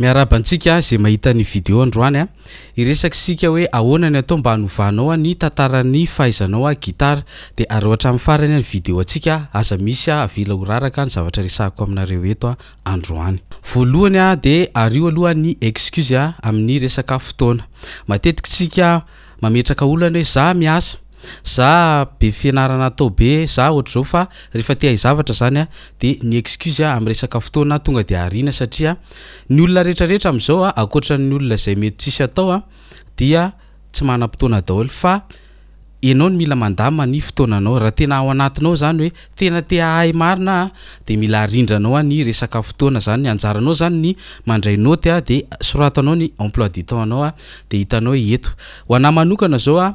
miarabantsika zay mahita n'ny vidéo androany a ah. iresakysika hoe ahona ny atao mba hanovanao a ah ny tantaran'ny fahaizanao a ah gitara de areo hatramin'ny farany any vidéo atsika aza misy a avela horaraka ny zavatra resako aminareo eto a androany voalohany a de ario aloha ny excuse a amin'ny resaka fotoana matetiky sika mametraka olana hoe za miasa za be fianarana atao be za ohatr zao fa rehefa teahizavatra zanya de nyeuseam resak fotoana tonga dearina satia ny olona retrareetraam'zaoa akotrany olona zay mety tsisy atao a dia tsy manaptoanadaholo fa anaony mila mandama ny fotoananao raha tena ao anatinao zany hoe tena t ay marina de mila arindranaoa ny resaka fotoana zanyanjaranao zany ny mandraynota de sratnao ny emploi de tem naoadeeanoana zaoa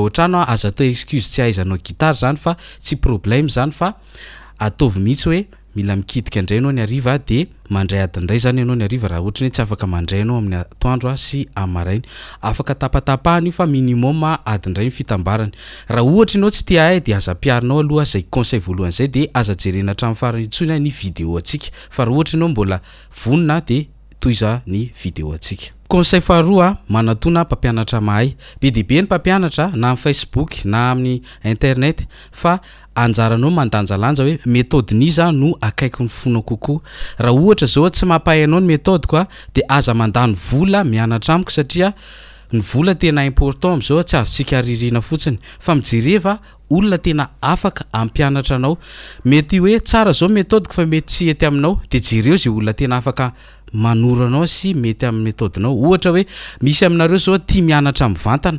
oatrano a aza tao excuse tsy ahaizanao gitara zany fa tsy problem zany fa atov mihitsy hoe mila mikiika ndray anao ny aiv demandrayadinray zany anaon aiva rahaohy ho tsy afak mandrayanao amin'ny aandroa sy afakatpahany fa minimm adindray fitambarany raha ohatra any ao tsy tia ay de azapiarinao aloha zay conseil voalohany zay de azajerena hatrai'y faranyitsony a ny vidéoatsika fa raha ohatra anyao mbola vonina de toy za ny vidéo atsika conseil faharo a manatoana mpampianatra mahay be deibe ny mpampianatra na am facebook na amin'ny internet fa anjaranao mandanjalanja hoe methode niza no akaiky ny fona kokoa raha ohatra zao tsy mampahayanao ny methody koa de aza mandany vona mianatra amiko satria ny vola tena important am'zao tsy aro tsika ririana fotsiny fa mijereva olona tena afaka ampianatra anao mety hoe tsara zao methodika fa mety tsy ety aminao de jereo zay olona tena afaka manoranao sy mety am'ny methodinao ohatra hoe misy aminareo zao ti mianatra m vantana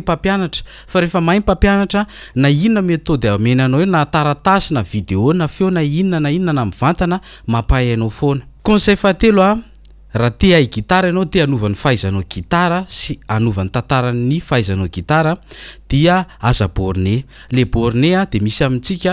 mpampianatra fa rehefa mahaim mpampianatra na inona metody amena anao hi na taratasy na video na feo na inona na inona na m' vantana mampahyinao foana conseil fahatelo a raha te ay gitara ianao te hanovan'ny fahaizanao gitara sy anovan'ny tantara'ny fahaizanao gitara dia aza borney le bornet a de misy amintsika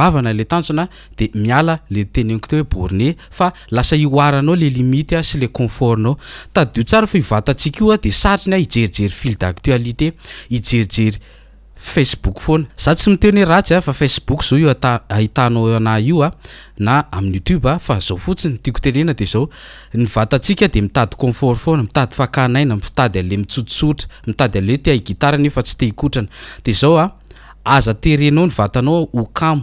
avana le tansona de miala le teneniko te hoe borne fa lasa ioaranao le limite a sy le confortnao tadio tsara fa ivatansika io a de saritriny a ijerijery fil dactualité ijerijery facebook fona facebookaayeofotsinyaka demitady nfort fona mitady aina iitadyale mitsotayaonao okam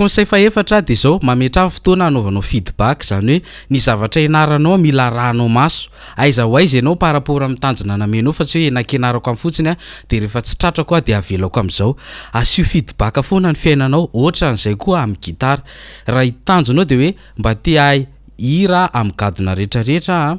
consail faefatra de zao mametra a fotoana hanaovanao fidbak zany hoe ny zavatra anaranao mila rahnao maso aizaho aiza anao parrapport amtanjona namenao fa tsy hoe enakinarako am fotsinya de rehefa tsy tratrako a de avelako am'zao asio fidback foana ny fiainanao ohatra n'izay koa am gitara raha hitanjonao de oe mba te ay ira amgadona rehetrarehetraa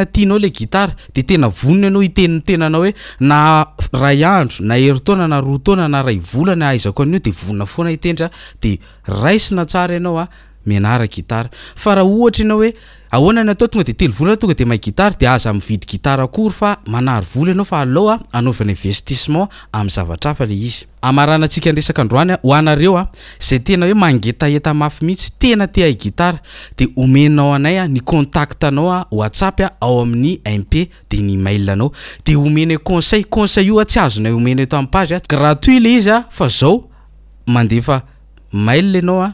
atinao le gitara de tena vonona ianao iteniny tenanao hoe na ray andro na heri taona na roa taona na ray volany ahaizako ano de vonona foana itendraa de rai si na tsara ianao a ah. a raha ohatra anao oe ahona ny atao tonga de telo volo anao tonga de may itara de azamvidy gitara ory fa anlanaofa aloa anoanaivestissement am' zavatra afale izykaekyayoeemafy mihitsy enaaita de omennaoanaya ny contact anao a whatsapa ao amin'ny mp de ny aianao de omena consel conseil oa tsy azona omenato amipaea ratit le izya a aoaneaai anaoa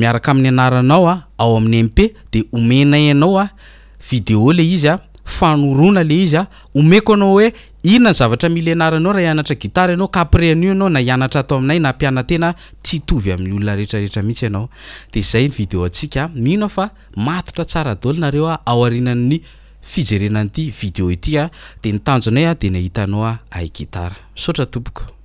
miaraka amin'ny anaranao a ao amin'ny mpe de omenay anao a vidéo le izy a anonale izyaekoaooe ionany zavatra mil anaranao ah anatragitara anao pn anao naanatraatoainaynanatenattovy amin'ny olona rehetrarehetra mihitsy ianao de zay ny vidéo atsika mina fa matotra tsara dolo nareo a aarinannynyoydeaoa ai gitara sotra tompoko